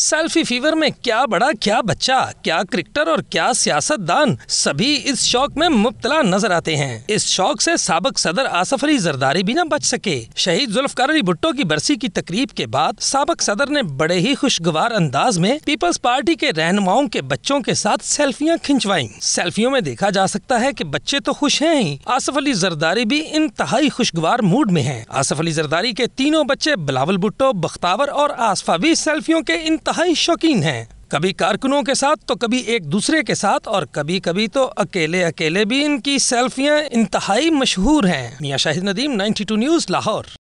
selfie fever में क्या बड़ा क्या बच्चा क्या क्रिकेटर और क्या सियासतदान सभी इस शौक में मुबतला नजर आते हैं इस शौक से सबक सदर आसफ अली जरदारी भी न बच सके शहीद जुल्फकार अली भुट्टो की बरसी की तकरीब के बाद सबक सदर ने बड़े ही खुशगवार अंदाज में पीपल्स पार्टी के रहनुमाओं के बच्चों के साथ सेल्फियाँ खिंचवाई सेल्फियों में देखा जा सकता है की बच्चे तो खुश है ही आसफ अली जरदारी भी इंतहाई खुशगवार मूड में है आसफ अली जरदारी के तीनों बच्चे बिलावल भुट्टो बख्तावर और आसफा भी सेल्फियों के इंतहा इंतहाई शौकीन हैं कभी कारकुनों के साथ तो कभी एक दूसरे के साथ और कभी कभी तो अकेले अकेले भी इनकी सेल्फियां इंतहाई मशहूर हैं मियाँ शाहिद नदीम 92 न्यूज़ लाहौर